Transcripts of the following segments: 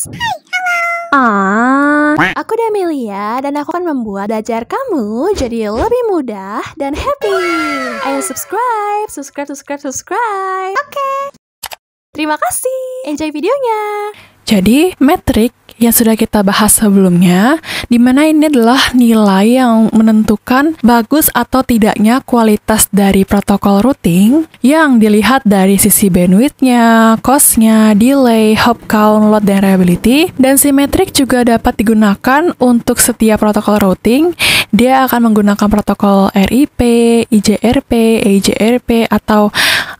Podcast. Hai, halo. Aww, aku Damelia dan aku akan membuat belajar kamu jadi lebih mudah dan happy. Ayo subscribe, subscribe, subscribe, subscribe. Oke. Okay. Terima kasih. Enjoy videonya. Jadi, metrik yang sudah kita bahas sebelumnya, di mana ini adalah nilai yang menentukan bagus atau tidaknya kualitas dari protokol routing yang dilihat dari sisi bandwidthnya, costnya, delay, hop count, load, dan reliability. Dan simetrik juga dapat digunakan untuk setiap protokol routing dia akan menggunakan protokol RIP, IJRP, EJRP, atau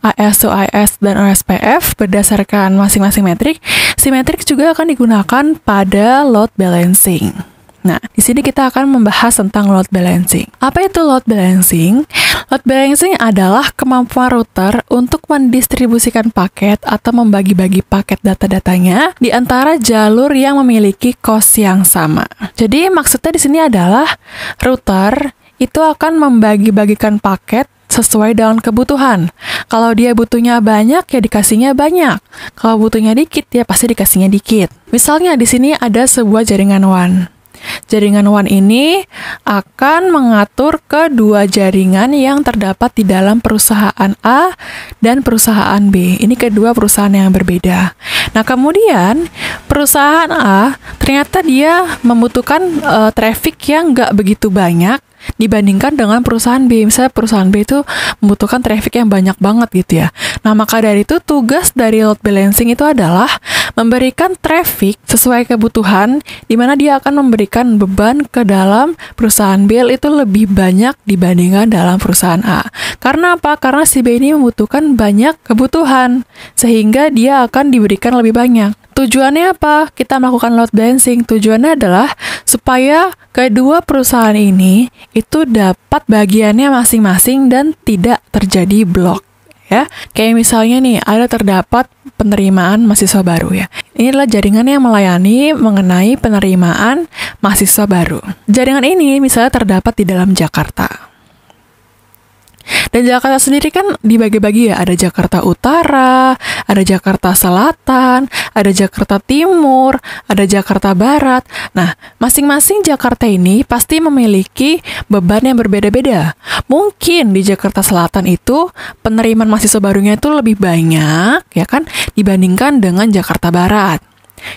AS2IS dan OSPF berdasarkan masing-masing metrik. Simetrik juga akan digunakan pada load balancing. Nah, di sini kita akan membahas tentang load balancing. Apa itu load balancing? Load balancing adalah kemampuan router untuk mendistribusikan paket atau membagi-bagi paket data-datanya di antara jalur yang memiliki cost yang sama. Jadi maksudnya di sini adalah router itu akan membagi-bagikan paket sesuai dengan kebutuhan. Kalau dia butuhnya banyak, ya dikasihnya banyak. Kalau butuhnya dikit, ya pasti dikasihnya dikit. Misalnya di sini ada sebuah jaringan WAN. Jaringan WAN ini akan mengatur kedua jaringan yang terdapat di dalam perusahaan A dan perusahaan B. Ini kedua perusahaan yang berbeda. Nah, kemudian perusahaan A ternyata dia membutuhkan uh, traffic yang nggak begitu banyak dibandingkan dengan perusahaan B. Misalnya perusahaan B itu membutuhkan traffic yang banyak banget gitu ya. Nah, maka dari itu tugas dari load balancing itu adalah memberikan traffic sesuai kebutuhan, di mana dia akan memberikan beban ke dalam perusahaan B itu lebih banyak dibandingkan dalam perusahaan A. Karena apa? Karena si B ini membutuhkan banyak kebutuhan, sehingga dia akan diberikan lebih banyak. Tujuannya apa? Kita melakukan load balancing. Tujuannya adalah supaya kedua perusahaan ini itu dapat bagiannya masing-masing dan tidak terjadi blok ya. Kayak misalnya nih, ada terdapat penerimaan mahasiswa baru ya. Ini adalah jaringan yang melayani mengenai penerimaan mahasiswa baru. Jaringan ini misalnya terdapat di dalam Jakarta. Dan Jakarta sendiri kan dibagi-bagi ya, ada Jakarta Utara, ada Jakarta Selatan, ada Jakarta Timur, ada Jakarta Barat. Nah, masing-masing Jakarta ini pasti memiliki beban yang berbeda-beda. Mungkin di Jakarta Selatan itu penerimaan mahasiswa barunya itu lebih banyak ya kan dibandingkan dengan Jakarta Barat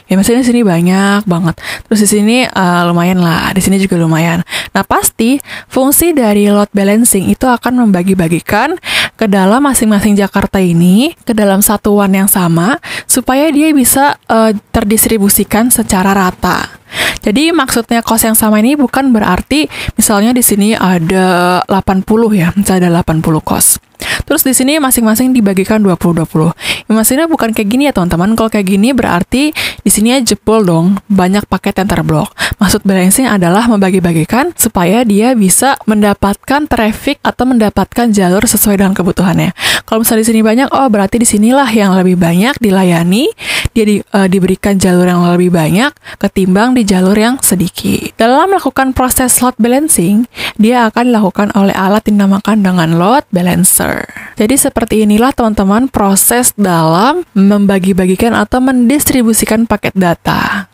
ya maksudnya di sini banyak banget terus di sini uh, lumayan lah di sini juga lumayan nah pasti fungsi dari load balancing itu akan membagi-bagikan ke dalam masing-masing Jakarta ini ke dalam satuan yang sama supaya dia bisa uh, terdistribusikan secara rata jadi maksudnya kos yang sama ini bukan berarti misalnya di sini ada 80 ya, misalnya ada 80 kos. Terus di sini masing-masing dibagikan 20-20. Imajinnya bukan kayak gini ya teman-teman. Kalau kayak gini berarti di sini ya jebol dong. Banyak paket yang terblok. Maksud balancing adalah membagi-bagikan supaya dia bisa mendapatkan traffic atau mendapatkan jalur sesuai dengan kebutuhannya. Kalau misalnya di sini banyak, oh berarti di sinilah yang lebih banyak dilayani. Dia di, uh, diberikan jalur yang lebih banyak ketimbang di jalur yang sedikit. Dalam melakukan proses slot balancing, dia akan dilakukan oleh alat dinamakan dengan load balancer. Jadi seperti inilah teman-teman proses dalam membagi-bagikan atau mendistribusikan paket data.